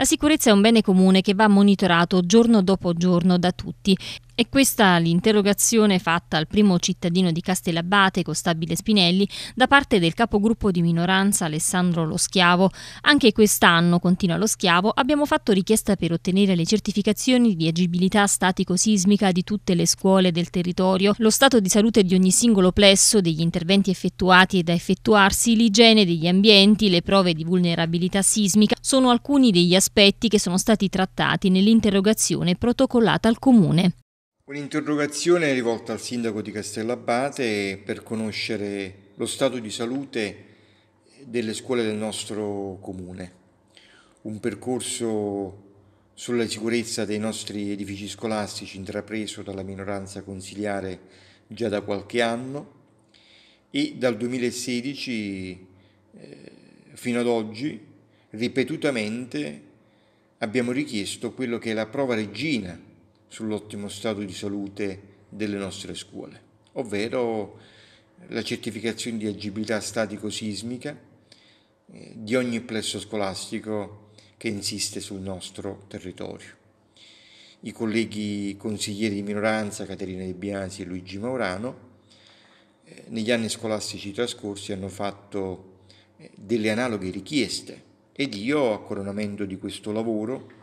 La sicurezza è un bene comune che va monitorato giorno dopo giorno da tutti e questa l'interrogazione fatta al primo cittadino di Castellabate, Costabile Spinelli, da parte del capogruppo di minoranza Alessandro Lo Schiavo. Anche quest'anno, continua Lo Schiavo, abbiamo fatto richiesta per ottenere le certificazioni di agibilità statico-sismica di tutte le scuole del territorio, lo stato di salute di ogni singolo plesso, degli interventi effettuati e da effettuarsi, l'igiene degli ambienti, le prove di vulnerabilità sismica, sono alcuni degli aspetti che sono stati trattati nell'interrogazione protocollata al Comune. Un'interrogazione rivolta al sindaco di Castellabate per conoscere lo stato di salute delle scuole del nostro comune. Un percorso sulla sicurezza dei nostri edifici scolastici intrapreso dalla minoranza consiliare già da qualche anno e dal 2016 eh, fino ad oggi ripetutamente abbiamo richiesto quello che è la prova regina sull'ottimo stato di salute delle nostre scuole, ovvero la certificazione di agibilità statico-sismica eh, di ogni plesso scolastico che insiste sul nostro territorio. I colleghi consiglieri di minoranza Caterina De Biasi e Luigi Maurano eh, negli anni scolastici trascorsi hanno fatto eh, delle analoghe richieste ed io a coronamento di questo lavoro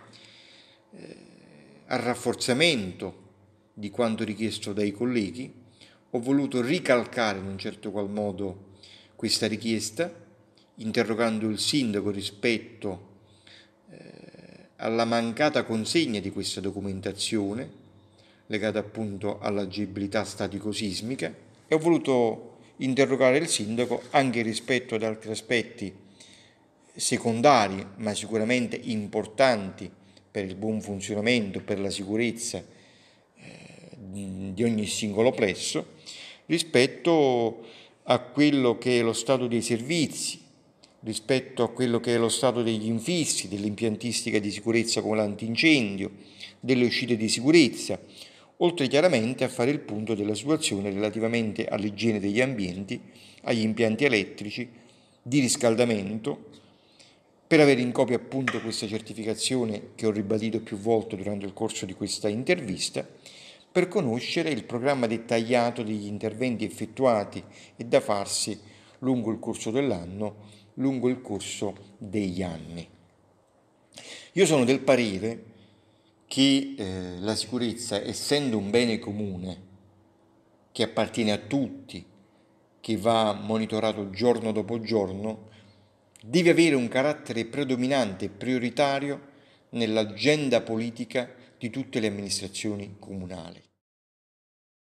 al rafforzamento di quanto richiesto dai colleghi, ho voluto ricalcare in un certo qual modo questa richiesta, interrogando il sindaco rispetto eh, alla mancata consegna di questa documentazione legata appunto all'agibilità statico-sismica e ho voluto interrogare il sindaco anche rispetto ad altri aspetti secondari ma sicuramente importanti per il buon funzionamento, per la sicurezza eh, di ogni singolo plesso, rispetto a quello che è lo stato dei servizi, rispetto a quello che è lo stato degli infissi, dell'impiantistica di sicurezza come l'antincendio, delle uscite di sicurezza, oltre chiaramente a fare il punto della situazione relativamente all'igiene degli ambienti, agli impianti elettrici, di riscaldamento, per avere in copia appunto questa certificazione che ho ribadito più volte durante il corso di questa intervista, per conoscere il programma dettagliato degli interventi effettuati e da farsi lungo il corso dell'anno, lungo il corso degli anni. Io sono del parere che eh, la sicurezza, essendo un bene comune che appartiene a tutti, che va monitorato giorno dopo giorno, deve avere un carattere predominante e prioritario nell'agenda politica di tutte le amministrazioni comunali.